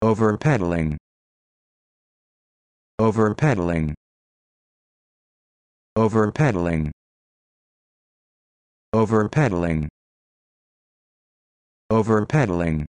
Over pedaling. Over pedaling. Over pedaling. Over pedaling. Over pedaling.